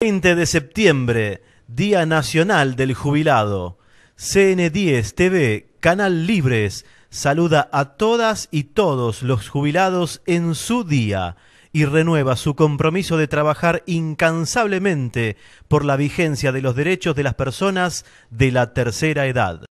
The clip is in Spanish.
20 de septiembre, Día Nacional del Jubilado. CN10 TV, Canal Libres, saluda a todas y todos los jubilados en su día y renueva su compromiso de trabajar incansablemente por la vigencia de los derechos de las personas de la tercera edad.